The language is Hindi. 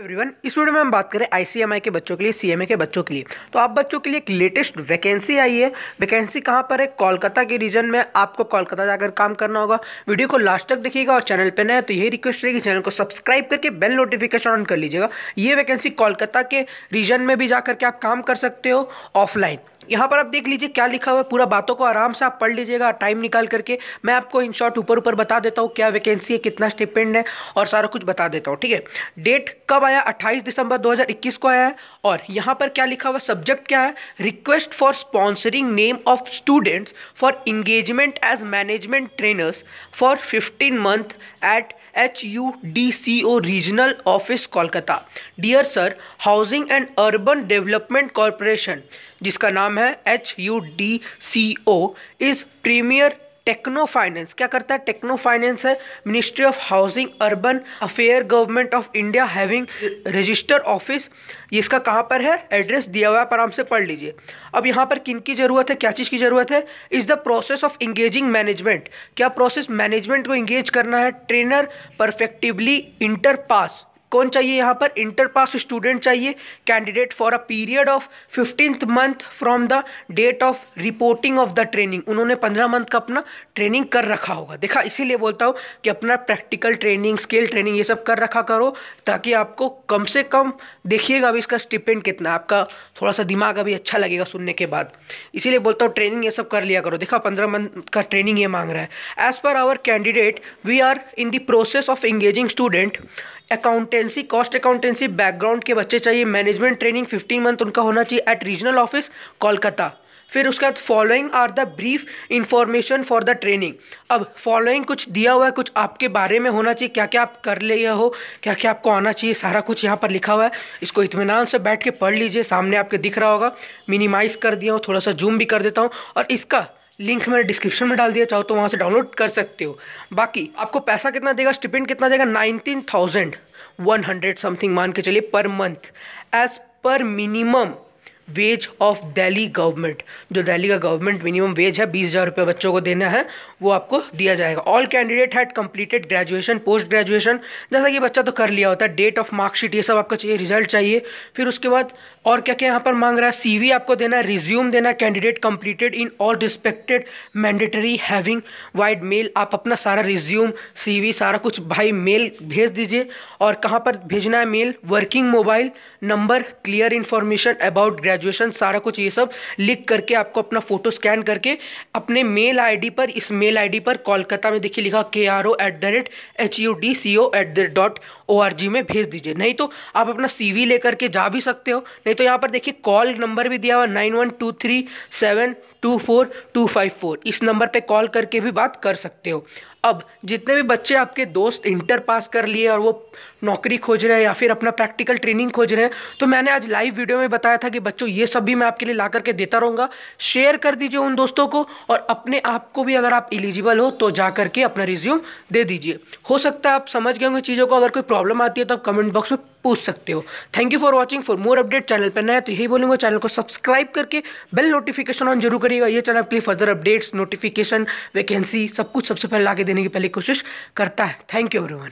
एवरीवन इस वीडियो में हम बात करें आईसीएमआई के बच्चों के लिए सीएमए के बच्चों के लिए तो आप बच्चों के लिए एक लेटेस्ट वैकेंसी आई है वैकेंसी कहाँ पर है कोलकाता के रीजन में आपको कोलकाता जाकर काम करना होगा वीडियो को लास्ट तक देखिएगा और चैनल पर नए तो यही रिक्वेस्ट रहेगी चैनल को सब्सक्राइब करके बेल नोटिफिकेशन ऑन कर लीजिएगा ये वैकेंसी कोलकाता के रीजन में भी जा करके आप काम कर सकते हो ऑफलाइन यहाँ पर आप देख लीजिए क्या लिखा हुआ है पूरा बातों को आराम से आप पढ़ लीजिएगा टाइम निकाल करके मैं आपको इन शॉर्ट ऊपर ऊपर बता देता हूँ क्या वैकेंसी है कितना स्टिपेंड है और सारा कुछ बता देता हूँ ठीक है डेट कब आया 28 दिसंबर 2021 को आया है और यहाँ पर क्या लिखा हुआ सब्जेक्ट क्या है request for sponsoring name of students for engagement as management trainers for fifteen month at H U D C O regional office Kolkata dear sir housing and urban development corporation जिसका नाम है H U D C O is premier techno finance क्या करता है टेक्नो फाइनेंस है ministry of housing urban affair government of India having register office ये इसका कहाँ पर है एड्रेस दिया हुआ है आराम से पढ़ लीजिए अब यहाँ पर किन की ज़रूरत है क्या चीज़ की ज़रूरत है is the process of engaging management क्या प्रोसेस मैनेजमेंट को इंगेज करना है ट्रेनर परफेक्टिवली इंटर पास कौन चाहिए यहाँ पर इंटर पास स्टूडेंट चाहिए candidate for a period of fifteenth month from the date of reporting of the training उन्होंने पंद्रह मंथ का अपना ट्रेनिंग कर रखा होगा देखा इसीलिए बोलता हूँ कि अपना प्रैक्टिकल ट्रेनिंग स्किल ट्रेनिंग ये सब कर रखा करो ताकि आपको कम से कम देखिएगा अभी इसका स्टिपेंड कितना आपका थोड़ा सा दिमाग अभी अच्छा लगेगा सुनने के बाद इसीलिए बोलता हूँ ट्रेनिंग ये सब कर लिया करो देखा पंद्रह मंथ का ट्रेनिंग ये मांग रहा है as per our candidate we are in the process of engaging student accountancy cost accountancy background के बच्चे चाहिए मैनेजमेंट ट्रेनिंग फिफ्टीन मंथ उनका होना चाहिए एट रीजनल ऑफिस कोलकाता फिर उसके बाद following are the brief information for the training अब फॉलोइंग कुछ दिया हुआ है कुछ आपके बारे में होना चाहिए क्या क्या आप कर ले हो क्या क्या आपको आना चाहिए सारा कुछ यहाँ पर लिखा हुआ है इसको इतमान से बैठ के पढ़ लीजिए सामने आपके दिख रहा होगा मिनिमाइज़ कर दिया हूँ थोड़ा सा जूम भी कर देता हूँ और इसका लिंक मैंने डिस्क्रिप्शन में डाल दिया चाहो तो वहाँ से डाउनलोड कर सकते हो बाकी आपको पैसा कितना देगा स्टिपेंड कितना देगा nineteen thousand one hundred something मान के चलिए per month as per minimum wage of Delhi government जो दिल्ली का गवर्नमेंट मिनिमम वेज है बीस हज़ार रुपये बच्चों को देना है वो आपको दिया जाएगा all candidate had completed graduation post graduation जैसा कि बच्चा तो कर लिया होता है डेट ऑफ मार्कशीट ये सब आपको चाहिए रिजल्ट चाहिए फिर उसके बाद और क्या क्या यहाँ पर मांग रहा है सी आपको देना है रिज्यूम देना है candidate completed in all respected mandatory having wide mail आप अपना सारा रिज्यूम सी सारा कुछ भाई मेल भेज दीजिए और कहाँ पर भेजना है mail working mobile number clear information about graduation सारा कुछ ये सब लिख करके आपको अपना फ़ोटो स्कैन करके अपने मेल आईडी पर इस मेल आईडी पर कोलकाता में देखिए लिखा K R O at the rate H U D C O at the dot O R G में भेज दीजिए नहीं तो आप अपना सी वी लेकर के जा भी सकते हो नहीं तो यहाँ पर देखिए कॉल नंबर भी दिया हुआ nine one two three seven two four two five four इस नंबर पे कॉल करके भी बात कर सकते हो अब जितने भी बच्चे आपके दोस्त इंटर पास कर लिए और वो नौकरी खोज रहे हैं या फिर अपना प्रैक्टिकल ट्रेनिंग खोज रहे हैं तो मैंने आज लाइव वीडियो में बताया था कि बच्चों ये सब भी मैं आपके लिए ला करके देता रहूँगा शेयर कर दीजिए उन दोस्तों को और अपने आप को भी अगर आप इलिजिबल हो तो जा करके अपना रिज्यूम दे दीजिए हो सकता है आप समझ गए होंगे चीज़ों को अगर कोई प्रॉब्लम आती है तो आप कमेंट बॉक्स में पूछ सकते हो thank you for watching for more update channel पर नया तो यही बोलूंगा चैनल को सब्सक्राइब करके बेल नोटिफिकेशन ऑन जरूर करिएगा ये चैनल आपके लिए फर्दर अपडेट्स नोटिफिकेशन वैकेंसी सब कुछ सबसे पहले ला देने की पहले कोशिश करता है थैंक यू एवरीवन